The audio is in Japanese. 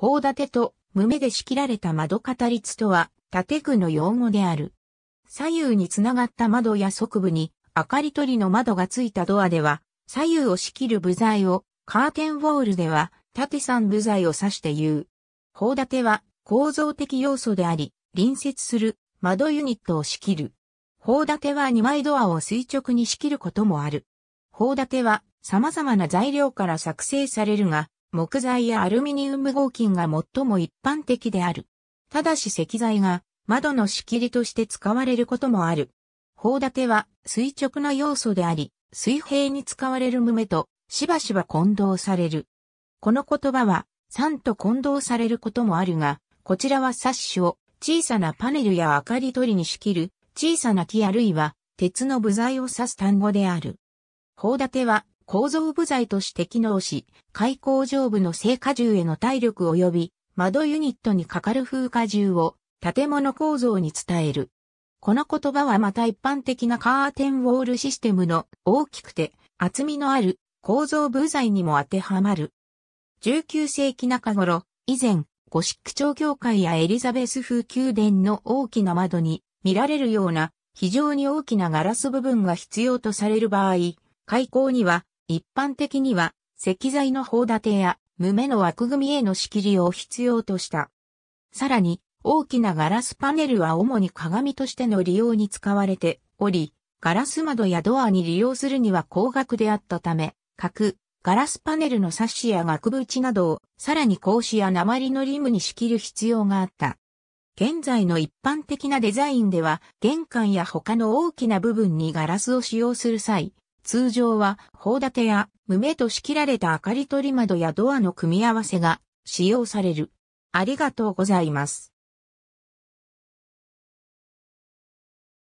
砲立てと無目で仕切られた窓片立とは、縦具の用語である。左右につながった窓や側部に、明かり取りの窓がついたドアでは、左右を仕切る部材を、カーテンウォールでは、縦三部材を指して言う。砲立ては、構造的要素であり、隣接する窓ユニットを仕切る。砲立ては2枚ドアを垂直に仕切ることもある。砲立ては様々な材料から作成されるが、木材やアルミニウム合金が最も一般的である。ただし石材が窓の仕切りとして使われることもある。砲立ては垂直な要素であり、水平に使われる夢としばしば混同される。この言葉は酸と混同されることもあるが、こちらはサッシを小さなパネルや明かり取りに仕切る小さな木あるいは鉄の部材を指す単語である。砲立ては構造部材として機能し、開口上部の成果重への体力及び窓ユニットにかかる風化重を建物構造に伝える。この言葉はまた一般的なカーテンウォールシステムの大きくて厚みのある構造部材にも当てはまる。19世紀中頃、以前、ゴシック調教会やエリザベス風宮殿の大きな窓に見られるような非常に大きなガラス部分が必要とされる場合、開口には一般的には、石材の砲立てや、無目の枠組みへの仕切りを必要とした。さらに、大きなガラスパネルは主に鏡としての利用に使われており、ガラス窓やドアに利用するには高額であったため、角、ガラスパネルのサッシや額縁などを、さらに格子や鉛のリムに仕切る必要があった。現在の一般的なデザインでは、玄関や他の大きな部分にガラスを使用する際、通常は、砲立てや、無名と仕切られた明かり取り窓やドアの組み合わせが使用される。ありがとうございます。